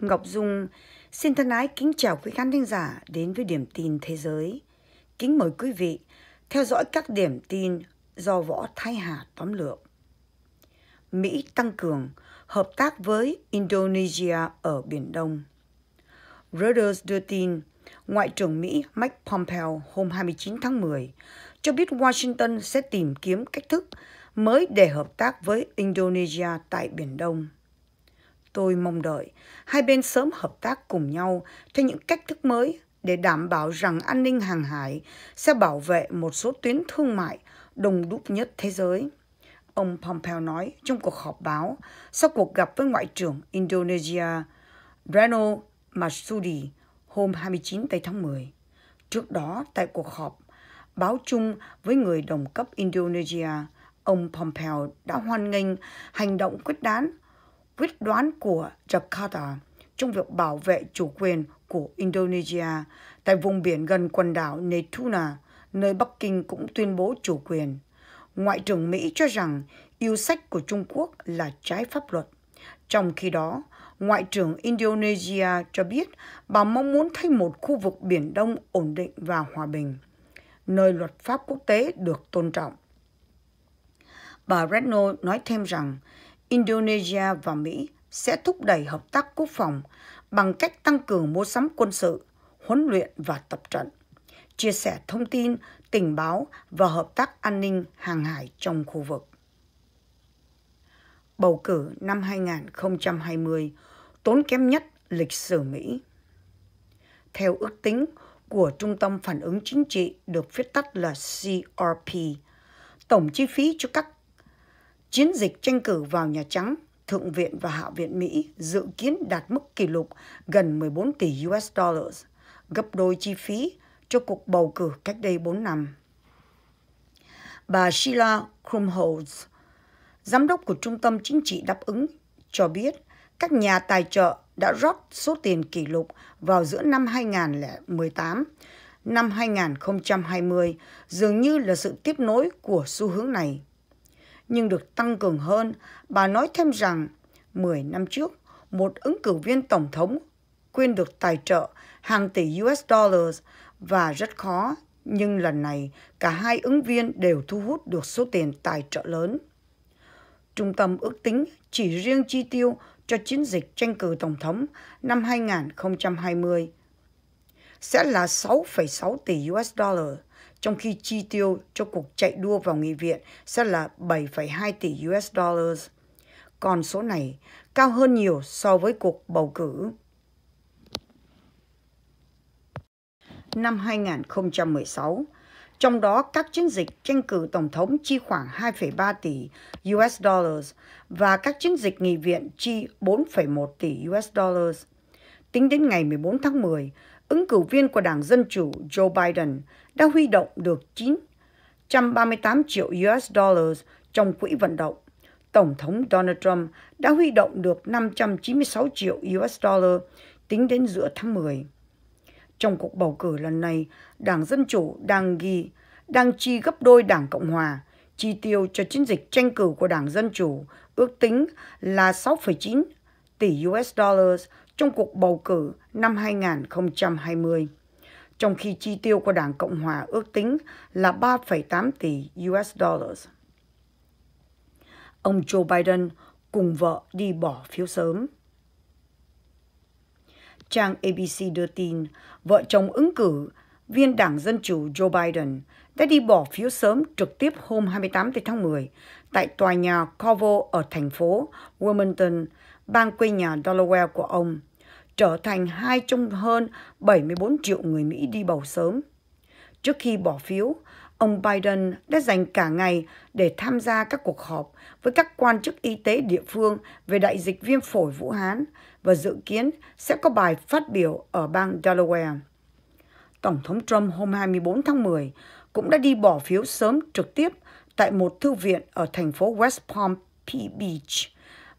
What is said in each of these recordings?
Ngọc Dung xin thân ái kính chào quý khán thính giả đến với điểm tin thế giới. Kính mời quý vị theo dõi các điểm tin do Võ Thái Hà tóm lược. Mỹ tăng cường hợp tác với Indonesia ở Biển Đông. Reuters đưa tin, Ngoại trưởng Mỹ Mike Pompeo hôm 29 tháng 10 cho biết Washington sẽ tìm kiếm cách thức mới để hợp tác với Indonesia tại Biển Đông. Tôi mong đợi hai bên sớm hợp tác cùng nhau theo những cách thức mới để đảm bảo rằng an ninh hàng hải sẽ bảo vệ một số tuyến thương mại đông đúc nhất thế giới. Ông Pompeo nói trong cuộc họp báo sau cuộc gặp với Ngoại trưởng Indonesia Rano Marsudi hôm 29 tây tháng 10. Trước đó, tại cuộc họp báo chung với người đồng cấp Indonesia, ông Pompeo đã hoan nghênh hành động quyết đoán quyết đoán của Jakarta trong việc bảo vệ chủ quyền của Indonesia tại vùng biển gần quần đảo Natuna, nơi Bắc Kinh cũng tuyên bố chủ quyền. Ngoại trưởng Mỹ cho rằng yêu sách của Trung Quốc là trái pháp luật. Trong khi đó, Ngoại trưởng Indonesia cho biết bà mong muốn thấy một khu vực Biển Đông ổn định và hòa bình, nơi luật pháp quốc tế được tôn trọng. Bà Redno nói thêm rằng Indonesia và Mỹ sẽ thúc đẩy hợp tác quốc phòng bằng cách tăng cường mua sắm quân sự, huấn luyện và tập trận, chia sẻ thông tin, tình báo và hợp tác an ninh hàng hải trong khu vực. Bầu cử năm 2020 tốn kém nhất lịch sử Mỹ. Theo ước tính của Trung tâm Phản ứng Chính trị được viết tắt là CRP, tổng chi phí cho các Chiến dịch tranh cử vào Nhà Trắng, Thượng viện và Hạ viện Mỹ dự kiến đạt mức kỷ lục gần 14 tỷ US dollars, gấp đôi chi phí cho cuộc bầu cử cách đây 4 năm. Bà Sheila Krumholz, giám đốc của Trung tâm Chính trị đáp ứng, cho biết các nhà tài trợ đã rót số tiền kỷ lục vào giữa năm 2018. Năm 2020 dường như là sự tiếp nối của xu hướng này nhưng được tăng cường hơn. Bà nói thêm rằng, 10 năm trước, một ứng cử viên tổng thống quyên được tài trợ hàng tỷ US dollars và rất khó, nhưng lần này cả hai ứng viên đều thu hút được số tiền tài trợ lớn. Trung tâm ước tính chỉ riêng chi tiêu cho chiến dịch tranh cử tổng thống năm 2020 sẽ là 6,6 tỷ US dollars trong khi chi tiêu cho cuộc chạy đua vào nghị viện sẽ là 7,2 tỷ US dollars, Còn số này cao hơn nhiều so với cuộc bầu cử. Năm 2016, trong đó các chiến dịch tranh cử tổng thống chi khoảng 2,3 tỷ US dollars và các chiến dịch nghị viện chi 4,1 tỷ US dollars. Tính đến ngày 14 tháng 10, ứng cử viên của Đảng Dân Chủ Joe Biden đã huy động được 938 triệu US dollars trong quỹ vận động. Tổng thống Donald Trump đã huy động được 596 triệu US dollar tính đến giữa tháng 10. Trong cuộc bầu cử lần này, Đảng Dân Chủ đang ghi đang chi gấp đôi Đảng Cộng Hòa, chi tiêu cho chiến dịch tranh cử của Đảng Dân Chủ ước tính là 6,9 tỷ US dollars trong cuộc bầu cử năm 2020, trong khi chi tiêu của Đảng Cộng Hòa ước tính là 3,8 tỷ US dollars. Ông Joe Biden cùng vợ đi bỏ phiếu sớm. Trang ABC đưa tin, vợ chồng ứng cử viên Đảng Dân Chủ Joe Biden đã đi bỏ phiếu sớm trực tiếp hôm 28 tháng 10 tại tòa nhà Corvo ở thành phố Wilmington, bang quê nhà Delaware của ông, trở thành hai trong hơn 74 triệu người Mỹ đi bầu sớm. Trước khi bỏ phiếu, ông Biden đã dành cả ngày để tham gia các cuộc họp với các quan chức y tế địa phương về đại dịch viêm phổi Vũ Hán và dự kiến sẽ có bài phát biểu ở bang Delaware. Tổng thống Trump hôm 24 tháng 10 cũng đã đi bỏ phiếu sớm trực tiếp tại một thư viện ở thành phố West Palm Beach,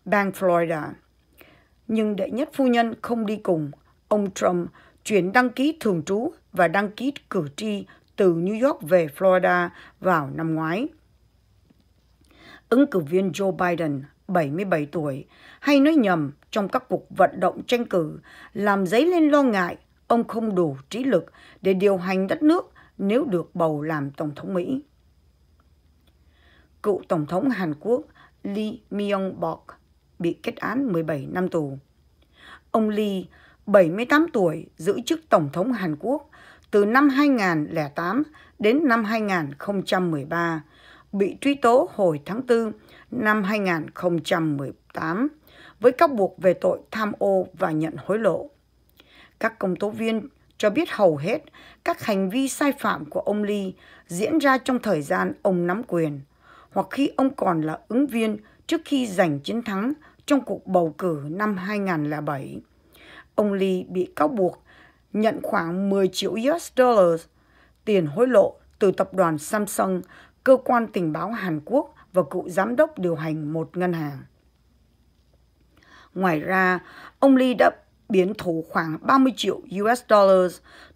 bang Florida nhưng đệ nhất phu nhân không đi cùng. Ông Trump chuyển đăng ký thường trú và đăng ký cử tri từ New York về Florida vào năm ngoái. Ứng cử viên Joe Biden, 77 tuổi, hay nói nhầm trong các cuộc vận động tranh cử, làm dấy lên lo ngại ông không đủ trí lực để điều hành đất nước nếu được bầu làm Tổng thống Mỹ. Cựu Tổng thống Hàn Quốc Lee Myung-bok bị kết án 17 năm tù. Ông Lee, 78 tuổi, giữ chức Tổng thống Hàn Quốc từ năm 2008 đến năm 2013, bị truy tố hồi tháng 4 năm 2018 với các buộc về tội tham ô và nhận hối lộ. Các công tố viên cho biết hầu hết các hành vi sai phạm của ông Lee diễn ra trong thời gian ông nắm quyền, hoặc khi ông còn là ứng viên trước khi giành chiến thắng trong cuộc bầu cử năm 2007. Ông Lee bị cáo buộc nhận khoảng 10 triệu USD tiền hối lộ từ tập đoàn Samsung, cơ quan tình báo Hàn Quốc và cựu giám đốc điều hành một ngân hàng. Ngoài ra, ông Lee đã biến thủ khoảng 30 triệu USD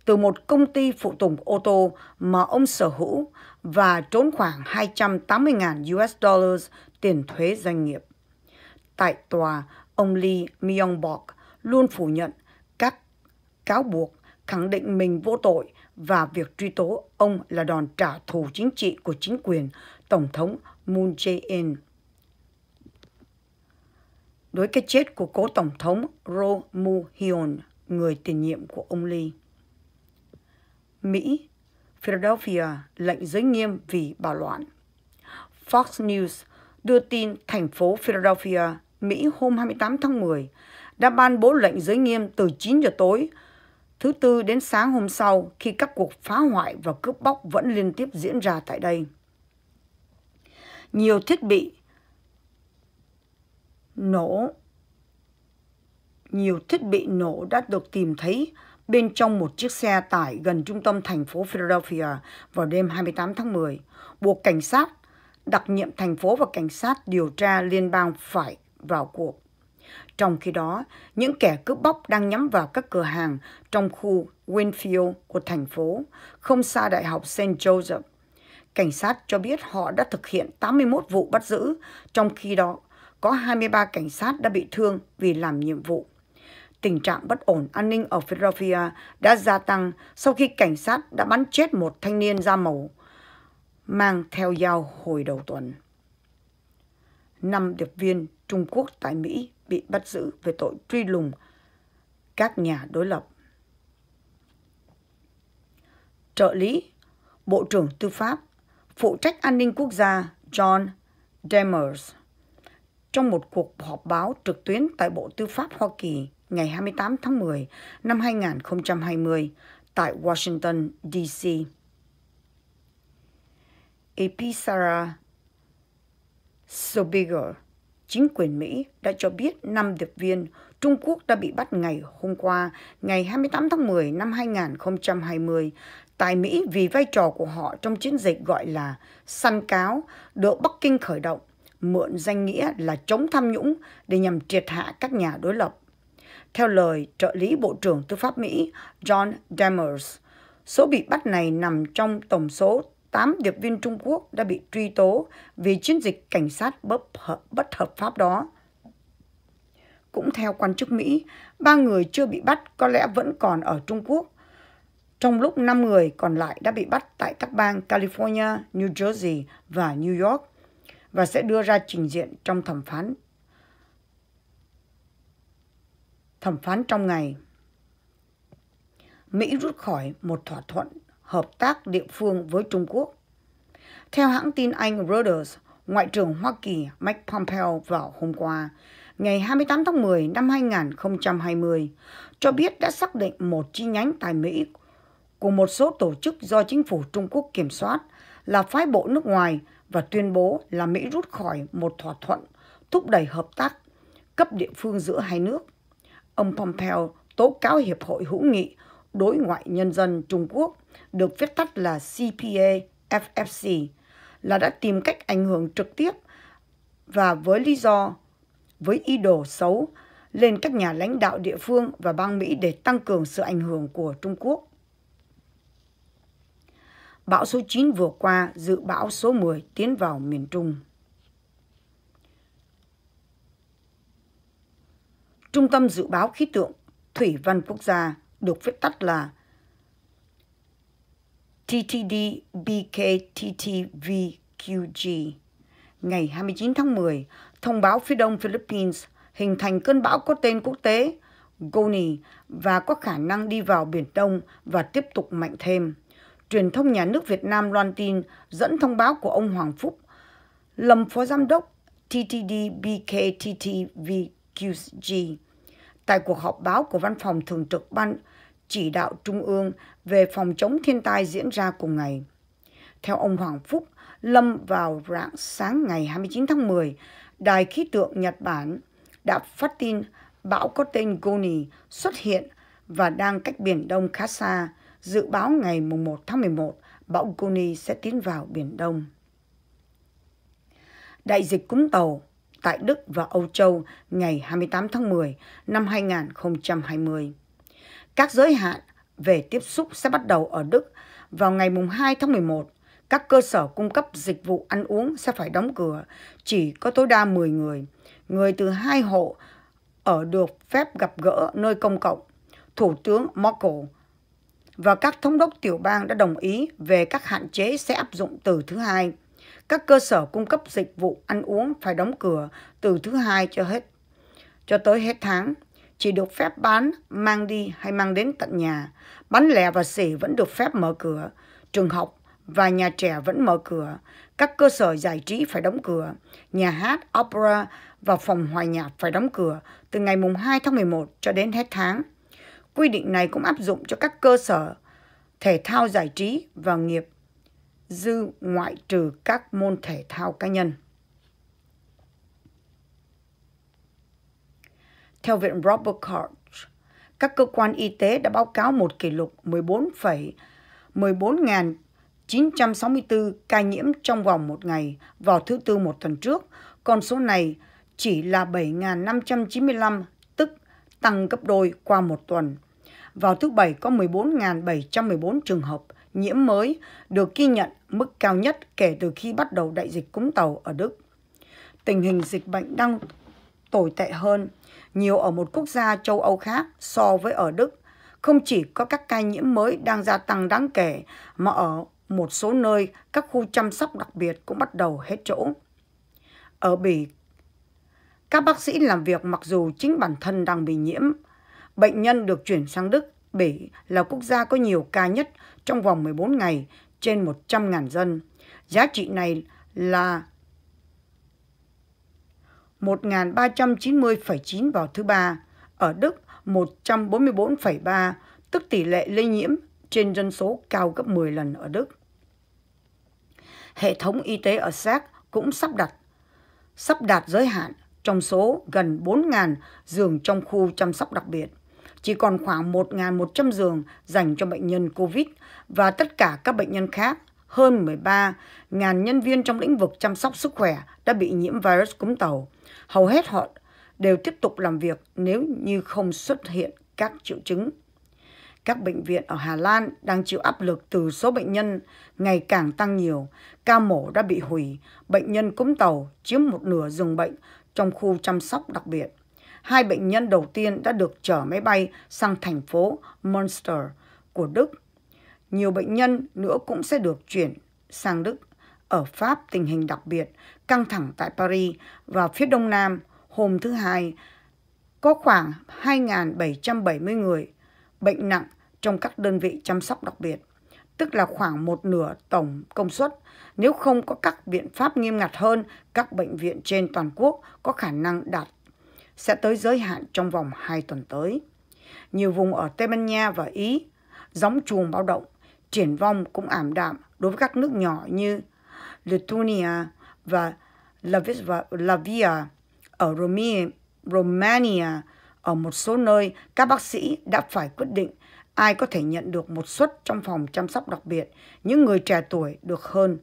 từ một công ty phụ tùng ô tô mà ông sở hữu và trốn khoảng 280.000 USD tiền thuế doanh nghiệp. Tại tòa, ông Lee Myung-bok luôn phủ nhận các cáo buộc khẳng định mình vô tội và việc truy tố ông là đòn trả thù chính trị của chính quyền Tổng thống Moon Jae-in. Đối cái chết của cố Tổng thống Roh Moo-hyun, người tiền nhiệm của ông Lee. Mỹ, Philadelphia lệnh giới nghiêm vì bạo loạn. Fox News đưa tin thành phố Philadelphia, Mỹ hôm 28 tháng 10 đã ban bố lệnh giới nghiêm từ 9 giờ tối thứ tư đến sáng hôm sau khi các cuộc phá hoại và cướp bóc vẫn liên tiếp diễn ra tại đây. Nhiều thiết bị nổ nhiều thiết bị nổ đã được tìm thấy bên trong một chiếc xe tải gần trung tâm thành phố Philadelphia vào đêm 28 tháng 10, buộc cảnh sát đặc nhiệm thành phố và cảnh sát điều tra liên bang phải vào cuộc. Trong khi đó, những kẻ cướp bóc đang nhắm vào các cửa hàng trong khu Winfield của thành phố, không xa Đại học St. Joseph. Cảnh sát cho biết họ đã thực hiện 81 vụ bắt giữ, trong khi đó có 23 cảnh sát đã bị thương vì làm nhiệm vụ. Tình trạng bất ổn an ninh ở Philadelphia đã gia tăng sau khi cảnh sát đã bắn chết một thanh niên da màu mang theo dao hồi đầu tuần. Năm điệp viên Trung Quốc tại Mỹ bị bắt giữ về tội truy lùng các nhà đối lập. Trợ lý Bộ trưởng Tư pháp phụ trách an ninh quốc gia John Demers trong một cuộc họp báo trực tuyến tại Bộ Tư pháp Hoa Kỳ ngày 28 tháng 10 năm 2020 tại Washington, D.C. Episara Sobigor, chính quyền Mỹ đã cho biết 5 điệp viên Trung Quốc đã bị bắt ngày hôm qua, ngày 28 tháng 10 năm 2020, tại Mỹ vì vai trò của họ trong chiến dịch gọi là săn cáo được Bắc Kinh khởi động, mượn danh nghĩa là chống tham nhũng để nhằm triệt hạ các nhà đối lập. Theo lời trợ lý Bộ trưởng Tư pháp Mỹ John Demers, số bị bắt này nằm trong tổng số 8 điệp viên Trung Quốc đã bị truy tố vì chiến dịch cảnh sát bất hợp, bất hợp pháp đó. Cũng theo quan chức Mỹ, ba người chưa bị bắt có lẽ vẫn còn ở Trung Quốc, trong lúc 5 người còn lại đã bị bắt tại các bang California, New Jersey và New York và sẽ đưa ra trình diện trong thẩm phán. Thẩm phán trong ngày. Mỹ rút khỏi một thỏa thuận hợp tác địa phương với Trung Quốc. Theo hãng tin Anh Reuters, Ngoại trưởng Hoa Kỳ Mike Pompeo vào hôm qua, ngày 28 tháng 10 năm 2020, cho biết đã xác định một chi nhánh tại Mỹ của một số tổ chức do chính phủ Trung Quốc kiểm soát là phái bộ nước ngoài và tuyên bố là Mỹ rút khỏi một thỏa thuận thúc đẩy hợp tác cấp địa phương giữa hai nước. Ông Pompeo tố cáo Hiệp hội hữu nghị Đối ngoại Nhân dân Trung Quốc, được viết tắt là CPA FFC, là đã tìm cách ảnh hưởng trực tiếp và với lý do, với ý đồ xấu lên các nhà lãnh đạo địa phương và bang Mỹ để tăng cường sự ảnh hưởng của Trung Quốc. Bão số 9 vừa qua, dự bão số 10 tiến vào miền Trung. Trung tâm Dự báo Khí tượng Thủy văn Quốc gia được viết tắt là TTD BKTTVQG. Ngày 29 tháng 10, thông báo phía đông Philippines hình thành cơn bão có tên quốc tế Goni và có khả năng đi vào Biển Đông và tiếp tục mạnh thêm. Truyền thông nhà nước Việt Nam loan tin dẫn thông báo của ông Hoàng Phúc, lâm phó giám đốc TTD BKTTVQG. Tại cuộc họp báo của văn phòng thường trực ban chỉ đạo trung ương về phòng chống thiên tai diễn ra cùng ngày. Theo ông Hoàng Phúc, lâm vào rạng sáng ngày 29 tháng 10, Đài khí tượng Nhật Bản đã phát tin bão có tên Goni xuất hiện và đang cách Biển Đông khá xa. Dự báo ngày 1 tháng 11, bão Goni sẽ tiến vào Biển Đông. Đại dịch cúng tàu tại Đức và Âu Châu ngày 28 tháng 10 năm 2020. Các giới hạn về tiếp xúc sẽ bắt đầu ở Đức vào ngày 2 tháng 11. Các cơ sở cung cấp dịch vụ ăn uống sẽ phải đóng cửa, chỉ có tối đa 10 người. Người từ hai hộ ở được phép gặp gỡ nơi công cộng. Thủ tướng Merkel và các thống đốc tiểu bang đã đồng ý về các hạn chế sẽ áp dụng từ thứ hai. Các cơ sở cung cấp dịch vụ ăn uống phải đóng cửa từ thứ hai cho hết cho tới hết tháng chỉ được phép bán, mang đi hay mang đến tận nhà. Bán lẻ và xỉ vẫn được phép mở cửa. Trường học và nhà trẻ vẫn mở cửa. Các cơ sở giải trí phải đóng cửa. Nhà hát, opera và phòng hòa nhạc phải đóng cửa từ ngày 2 tháng 11 cho đến hết tháng. Quy định này cũng áp dụng cho các cơ sở thể thao giải trí và nghiệp dư ngoại trừ các môn thể thao cá nhân. Theo Viện Robert Koch, các cơ quan y tế đã báo cáo một kỷ lục 14,14.964 ca nhiễm trong vòng một ngày vào thứ Tư một tuần trước. Con số này chỉ là 7.595, tức tăng gấp đôi qua một tuần. Vào thứ Bảy có 14.714 trường hợp nhiễm mới được ghi nhận mức cao nhất kể từ khi bắt đầu đại dịch cúng tàu ở Đức. Tình hình dịch bệnh đang tồi tệ hơn, nhiều ở một quốc gia châu Âu khác so với ở Đức. Không chỉ có các ca nhiễm mới đang gia tăng đáng kể, mà ở một số nơi các khu chăm sóc đặc biệt cũng bắt đầu hết chỗ. Ở Bỉ, các bác sĩ làm việc mặc dù chính bản thân đang bị nhiễm. Bệnh nhân được chuyển sang Đức, Bỉ là quốc gia có nhiều ca nhất trong vòng 14 ngày trên 100.000 dân. Giá trị này là 1.390,9 vào thứ ba, ở Đức 144,3, tức tỷ lệ lây nhiễm trên dân số cao gấp 10 lần ở Đức. Hệ thống y tế ở Séc cũng sắp đặt sắp đạt giới hạn trong số gần 4.000 giường trong khu chăm sóc đặc biệt. Chỉ còn khoảng 1.100 giường dành cho bệnh nhân COVID và tất cả các bệnh nhân khác, hơn 13.000 nhân viên trong lĩnh vực chăm sóc sức khỏe đã bị nhiễm virus cúm tàu Hầu hết họ đều tiếp tục làm việc nếu như không xuất hiện các triệu chứng. Các bệnh viện ở Hà Lan đang chịu áp lực từ số bệnh nhân ngày càng tăng nhiều, ca mổ đã bị hủy, bệnh nhân cúm tàu chiếm một nửa giường bệnh trong khu chăm sóc đặc biệt. Hai bệnh nhân đầu tiên đã được chở máy bay sang thành phố Munster của Đức. Nhiều bệnh nhân nữa cũng sẽ được chuyển sang Đức. Ở Pháp, tình hình đặc biệt, căng thẳng tại Paris và phía Đông Nam hôm thứ Hai có khoảng 2.770 người bệnh nặng trong các đơn vị chăm sóc đặc biệt, tức là khoảng một nửa tổng công suất. Nếu không có các biện pháp nghiêm ngặt hơn, các bệnh viện trên toàn quốc có khả năng đạt sẽ tới giới hạn trong vòng 2 tuần tới. Nhiều vùng ở Tây Ban Nha và Ý gióng chuồng báo động, triển vong cũng ảm đạm đối với các nước nhỏ như Lituania và Latvia. Ở Romania, Romania, ở một số nơi, các bác sĩ đã phải quyết định ai có thể nhận được một suất trong phòng chăm sóc đặc biệt. Những người trẻ tuổi được hơn,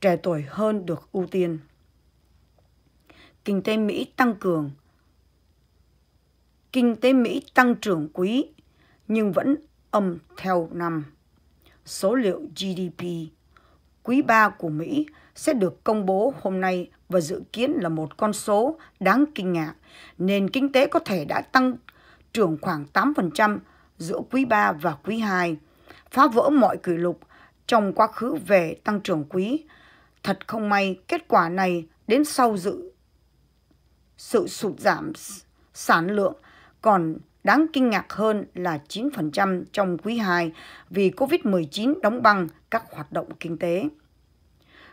trẻ tuổi hơn được ưu tiên. Kinh tế Mỹ tăng cường. Kinh tế Mỹ tăng trưởng quý nhưng vẫn âm theo năm. Số liệu GDP quý 3 của Mỹ sẽ được công bố hôm nay và dự kiến là một con số đáng kinh ngạc. Nền kinh tế có thể đã tăng trưởng khoảng 8% giữa quý 3 và quý 2, phá vỡ mọi kỷ lục trong quá khứ về tăng trưởng quý. Thật không may, kết quả này đến sau dự sự sụt giảm sản lượng còn Đáng kinh ngạc hơn là 9% trong quý 2 vì COVID-19 đóng băng các hoạt động kinh tế.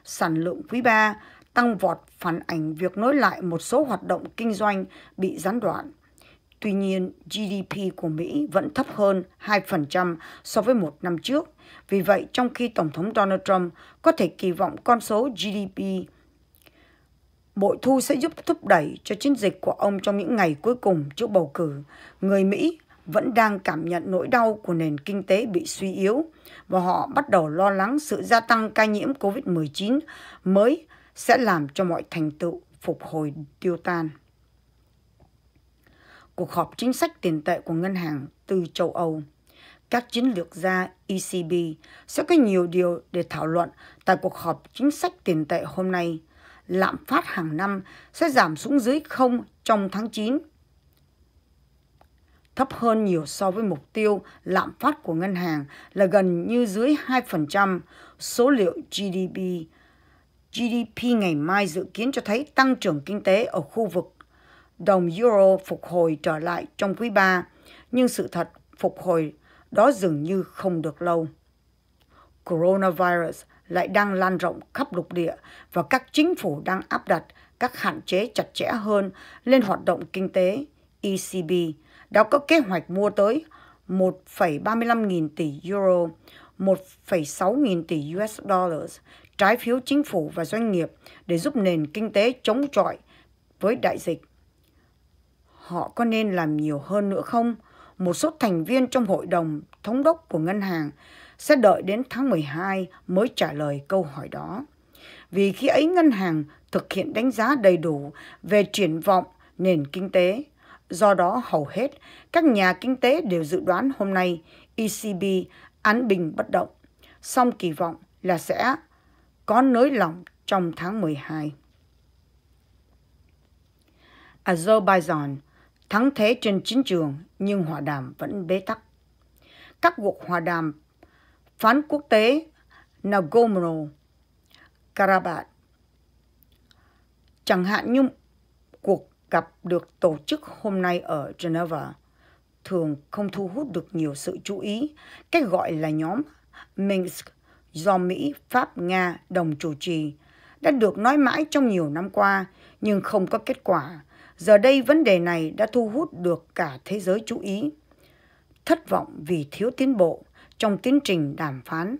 Sản lượng quý 3 tăng vọt phản ảnh việc nối lại một số hoạt động kinh doanh bị gián đoạn. Tuy nhiên, GDP của Mỹ vẫn thấp hơn 2% so với một năm trước. Vì vậy, trong khi Tổng thống Donald Trump có thể kỳ vọng con số GDP Bội thu sẽ giúp thúc đẩy cho chiến dịch của ông trong những ngày cuối cùng trước bầu cử. Người Mỹ vẫn đang cảm nhận nỗi đau của nền kinh tế bị suy yếu và họ bắt đầu lo lắng sự gia tăng ca nhiễm COVID-19 mới sẽ làm cho mọi thành tựu phục hồi tiêu tan. Cuộc họp chính sách tiền tệ của Ngân hàng từ châu Âu các chiến lược gia ECB sẽ có nhiều điều để thảo luận tại cuộc họp chính sách tiền tệ hôm nay lạm phát hàng năm sẽ giảm xuống dưới 0 trong tháng 9. Thấp hơn nhiều so với mục tiêu lạm phát của ngân hàng là gần như dưới 2%. Số liệu GDP GDP ngày mai dự kiến cho thấy tăng trưởng kinh tế ở khu vực đồng euro phục hồi trở lại trong quý 3, nhưng sự thật phục hồi đó dường như không được lâu. Coronavirus lại đang lan rộng khắp lục địa và các chính phủ đang áp đặt các hạn chế chặt chẽ hơn lên hoạt động kinh tế. ECB đã có kế hoạch mua tới 1,35 nghìn tỷ euro, 1,6 nghìn tỷ US dollars, trái phiếu chính phủ và doanh nghiệp để giúp nền kinh tế chống chọi với đại dịch. Họ có nên làm nhiều hơn nữa không? Một số thành viên trong hội đồng thống đốc của ngân hàng sẽ đợi đến tháng 12 mới trả lời câu hỏi đó. Vì khi ấy ngân hàng thực hiện đánh giá đầy đủ về triển vọng nền kinh tế. Do đó hầu hết các nhà kinh tế đều dự đoán hôm nay ECB án bình bất động, song kỳ vọng là sẽ có nới lỏng trong tháng 12. Azerbaijan thắng thế trên chiến trường nhưng hòa đàm vẫn bế tắc. Các cuộc hòa đàm phán quốc tế Nagorno-Karabakh. Chẳng hạn như cuộc gặp được tổ chức hôm nay ở Geneva thường không thu hút được nhiều sự chú ý, cách gọi là nhóm Minsk do Mỹ, Pháp, Nga đồng chủ trì đã được nói mãi trong nhiều năm qua nhưng không có kết quả. Giờ đây vấn đề này đã thu hút được cả thế giới chú ý. Thất vọng vì thiếu tiến bộ, trong tiến trình đàm phán.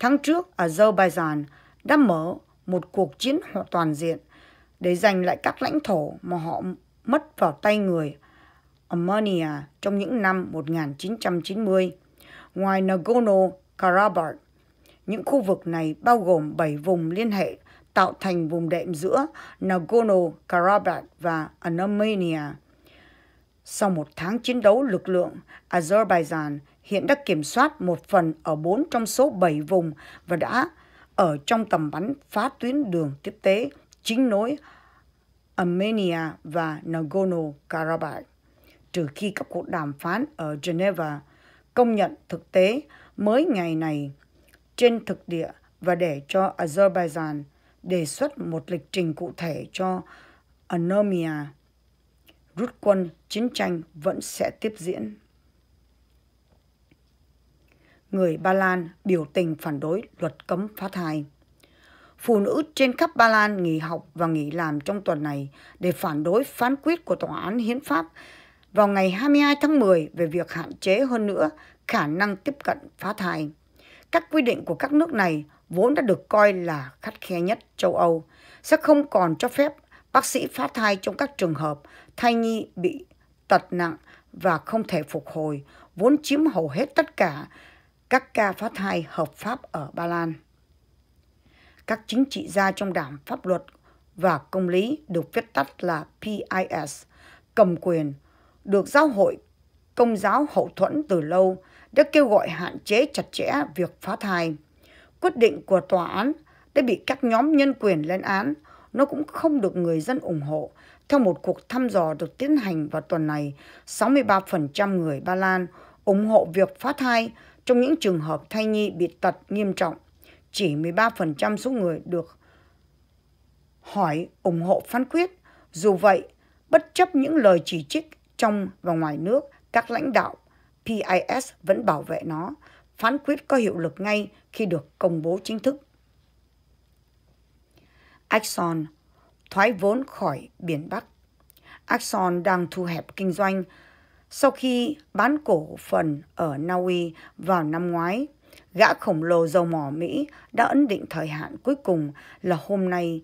Tháng trước, Azerbaijan đã mở một cuộc chiến toàn diện để giành lại các lãnh thổ mà họ mất vào tay người Armenia trong những năm 1990. Ngoài Nagorno-Karabakh, những khu vực này bao gồm 7 vùng liên hệ tạo thành vùng đệm giữa Nagorno-Karabakh và Armenia. Sau một tháng chiến đấu, lực lượng Azerbaijan hiện đã kiểm soát một phần ở 4 trong số 7 vùng và đã ở trong tầm bắn phá tuyến đường tiếp tế chính nối Armenia và Nagorno-Karabakh. Trừ khi các cuộc đàm phán ở Geneva công nhận thực tế mới ngày này trên thực địa và để cho Azerbaijan đề xuất một lịch trình cụ thể cho Armenia. Rút quân chiến tranh vẫn sẽ tiếp diễn người Ba Lan biểu tình phản đối luật cấm phá thai. Phụ nữ trên khắp Ba Lan nghỉ học và nghỉ làm trong tuần này để phản đối phán quyết của Tòa án Hiến pháp vào ngày 22 tháng 10 về việc hạn chế hơn nữa khả năng tiếp cận phá thai. Các quy định của các nước này vốn đã được coi là khắt khe nhất châu Âu, sẽ không còn cho phép bác sĩ phá thai trong các trường hợp thai nhi bị tật nặng và không thể phục hồi, vốn chiếm hầu hết tất cả các ca phá thai hợp pháp ở Ba Lan. Các chính trị gia trong đảng pháp luật và công lý được viết tắt là PIS, cầm quyền, được giáo hội công giáo hậu thuẫn từ lâu đã kêu gọi hạn chế chặt chẽ việc phá thai. Quyết định của tòa án đã bị các nhóm nhân quyền lên án, nó cũng không được người dân ủng hộ. Theo một cuộc thăm dò được tiến hành vào tuần này, 63% người Ba Lan ủng hộ việc phá thai, trong những trường hợp thai nhi bị tật nghiêm trọng, chỉ 13% số người được hỏi ủng hộ phán quyết. Dù vậy, bất chấp những lời chỉ trích trong và ngoài nước, các lãnh đạo PIS vẫn bảo vệ nó. Phán quyết có hiệu lực ngay khi được công bố chính thức. Exxon thoái vốn khỏi Biển Bắc. Exxon đang thu hẹp kinh doanh sau khi bán cổ phần ở Na Uy vào năm ngoái, gã khổng lồ dầu mỏ Mỹ đã ấn định thời hạn cuối cùng là hôm nay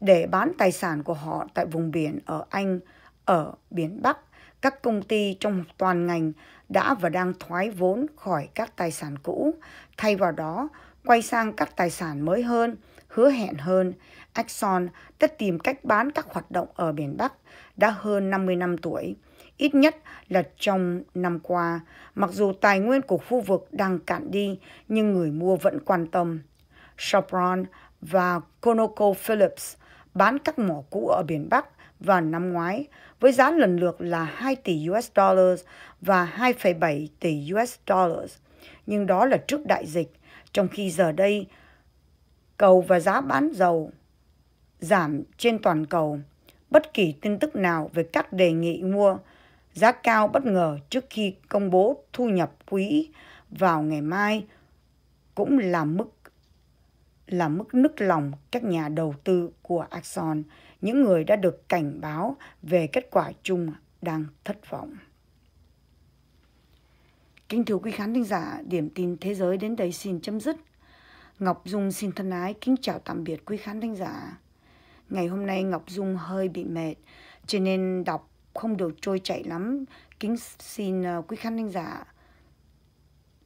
để bán tài sản của họ tại vùng biển ở Anh, ở biển Bắc. Các công ty trong toàn ngành đã và đang thoái vốn khỏi các tài sản cũ, thay vào đó quay sang các tài sản mới hơn, hứa hẹn hơn. Exxon đã tìm cách bán các hoạt động ở biển Bắc đã hơn 50 năm tuổi ít nhất là trong năm qua. Mặc dù tài nguyên của khu vực đang cạn đi, nhưng người mua vẫn quan tâm. Chevron và ConocoPhillips bán các mỏ cũ ở Biển Bắc vào năm ngoái với giá lần lượt là 2 tỷ US dollars và 2,7 tỷ US dollars. Nhưng đó là trước đại dịch, trong khi giờ đây cầu và giá bán dầu giảm trên toàn cầu. Bất kỳ tin tức nào về các đề nghị mua giá cao bất ngờ trước khi công bố thu nhập quý vào ngày mai cũng là mức là mức nức lòng các nhà đầu tư của Axon, những người đã được cảnh báo về kết quả chung đang thất vọng. Kính thưa quý khán thính giả, điểm tin thế giới đến đây xin chấm dứt. Ngọc Dung xin thân ái kính chào tạm biệt quý khán thính giả. Ngày hôm nay Ngọc Dung hơi bị mệt, cho nên đọc không được trôi chảy lắm kính xin ờ, quý khán thính giả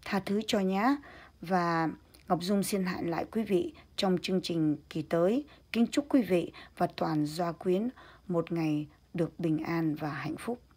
tha thứ cho nhé và Ngọc Dung xin hẹn lại quý vị trong chương trình kỳ tới. Kính chúc quý vị và toàn gia quyến một ngày được bình an và hạnh phúc.